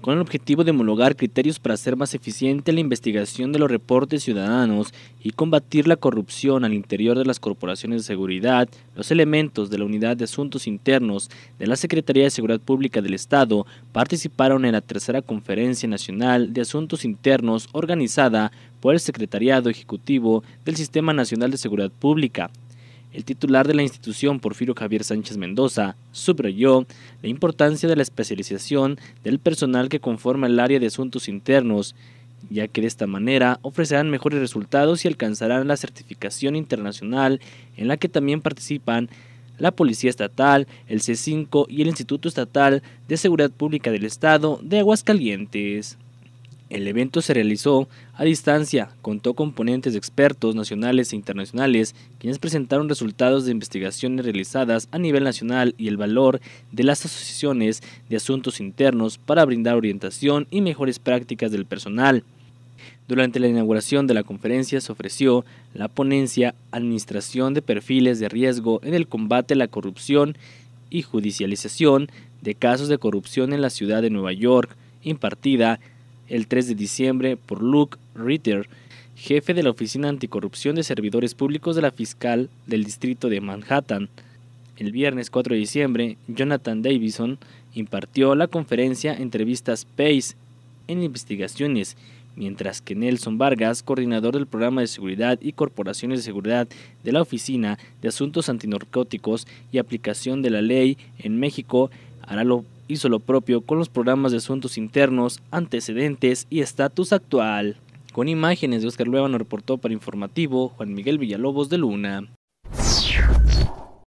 con el objetivo de homologar criterios para hacer más eficiente la investigación de los reportes ciudadanos y combatir la corrupción al interior de las corporaciones de seguridad, los elementos de la Unidad de Asuntos Internos de la Secretaría de Seguridad Pública del Estado participaron en la tercera Conferencia Nacional de Asuntos Internos organizada por el Secretariado Ejecutivo del Sistema Nacional de Seguridad Pública, el titular de la institución, Porfirio Javier Sánchez Mendoza, subrayó la importancia de la especialización del personal que conforma el área de asuntos internos, ya que de esta manera ofrecerán mejores resultados y alcanzarán la certificación internacional en la que también participan la Policía Estatal, el C5 y el Instituto Estatal de Seguridad Pública del Estado de Aguascalientes. El evento se realizó a distancia, contó con ponentes expertos nacionales e internacionales, quienes presentaron resultados de investigaciones realizadas a nivel nacional y el valor de las asociaciones de asuntos internos para brindar orientación y mejores prácticas del personal. Durante la inauguración de la conferencia se ofreció la ponencia Administración de perfiles de riesgo en el combate a la corrupción y judicialización de casos de corrupción en la ciudad de Nueva York, impartida el 3 de diciembre por Luke Ritter, jefe de la Oficina Anticorrupción de Servidores Públicos de la Fiscal del Distrito de Manhattan. El viernes 4 de diciembre, Jonathan Davison impartió la conferencia Entrevistas PACE en investigaciones, mientras que Nelson Vargas, coordinador del Programa de Seguridad y Corporaciones de Seguridad de la Oficina de Asuntos Antinarcóticos y Aplicación de la Ley en México, hará lo hizo lo propio con los programas de asuntos internos, antecedentes y estatus actual. Con imágenes de Oscar Luevano reportó para Informativo Juan Miguel Villalobos de Luna.